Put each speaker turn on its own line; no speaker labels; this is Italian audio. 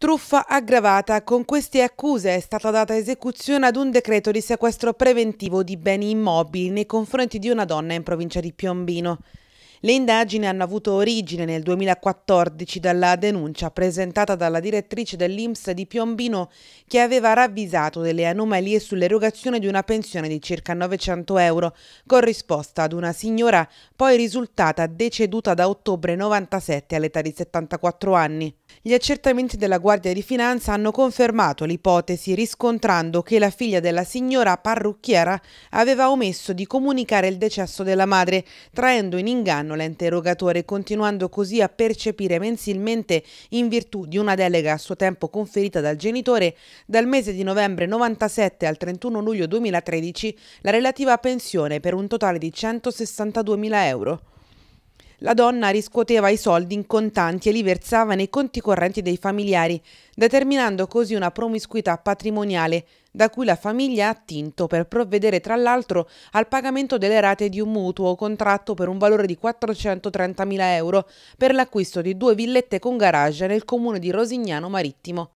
Truffa aggravata. Con queste accuse è stata data esecuzione ad un decreto di sequestro preventivo di beni immobili nei confronti di una donna in provincia di Piombino. Le indagini hanno avuto origine nel 2014 dalla denuncia presentata dalla direttrice dell'Inps di Piombino che aveva ravvisato delle anomalie sull'erogazione di una pensione di circa 900 euro corrisposta ad una signora poi risultata deceduta da ottobre 97 all'età di 74 anni. Gli accertamenti della Guardia di Finanza hanno confermato l'ipotesi riscontrando che la figlia della signora parrucchiera aveva omesso di comunicare il decesso della madre, traendo in inganno anno l'ente continuando così a percepire mensilmente, in virtù di una delega a suo tempo conferita dal genitore, dal mese di novembre 97 al 31 luglio 2013 la relativa pensione per un totale di 162.000 euro. La donna riscuoteva i soldi in contanti e li versava nei conti correnti dei familiari, determinando così una promiscuità patrimoniale da cui la famiglia ha attinto per provvedere tra l'altro al pagamento delle rate di un mutuo contratto per un valore di 430.000 euro per l'acquisto di due villette con garage nel comune di
Rosignano Marittimo.